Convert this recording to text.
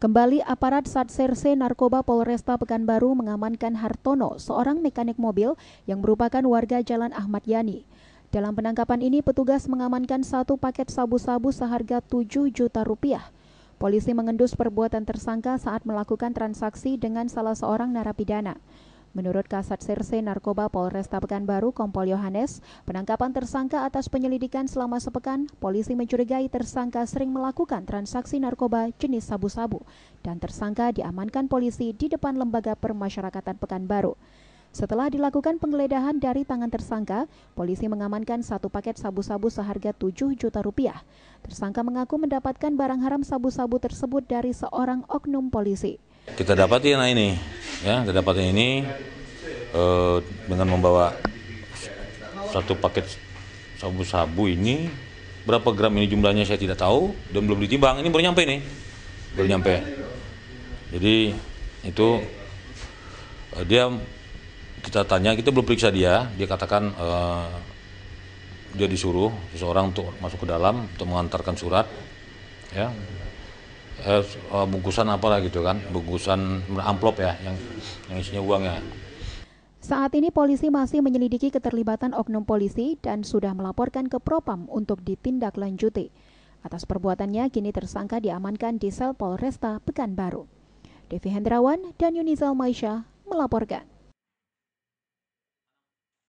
Kembali aparat Satserse Narkoba Polresta Pekanbaru mengamankan Hartono, seorang mekanik mobil yang merupakan warga Jalan Ahmad Yani. Dalam penangkapan ini, petugas mengamankan satu paket sabu-sabu seharga 7 juta rupiah. Polisi mengendus perbuatan tersangka saat melakukan transaksi dengan salah seorang narapidana. Menurut Kasat Serse Narkoba Polresta Pekanbaru Kompol Yohanes, penangkapan tersangka atas penyelidikan selama sepekan, polisi mencurigai tersangka sering melakukan transaksi narkoba jenis sabu-sabu dan tersangka diamankan polisi di depan Lembaga Permasyarakatan Pekanbaru. Setelah dilakukan penggeledahan dari tangan tersangka, polisi mengamankan satu paket sabu-sabu seharga 7 juta rupiah. Tersangka mengaku mendapatkan barang haram sabu-sabu tersebut dari seorang oknum polisi. Kita dapat ya nah ini, ya terdapat ini eh, dengan membawa satu paket sabu-sabu ini berapa gram ini jumlahnya saya tidak tahu dan belum ditimbang ini baru nyampe nih baru nyampe jadi itu eh, dia kita tanya kita belum periksa dia dia katakan eh, dia disuruh seseorang untuk masuk ke dalam untuk mengantarkan surat ya eh, bungkusan apalah gitu kan, bungkusan amplop ya yang yang isinya uang ya. Saat ini polisi masih menyelidiki keterlibatan oknum polisi dan sudah melaporkan ke Propam untuk ditindaklanjuti. Atas perbuatannya kini tersangka diamankan di sel Polresta Pekanbaru. Devi Hendrawan dan Yunizal Maisha melaporkan.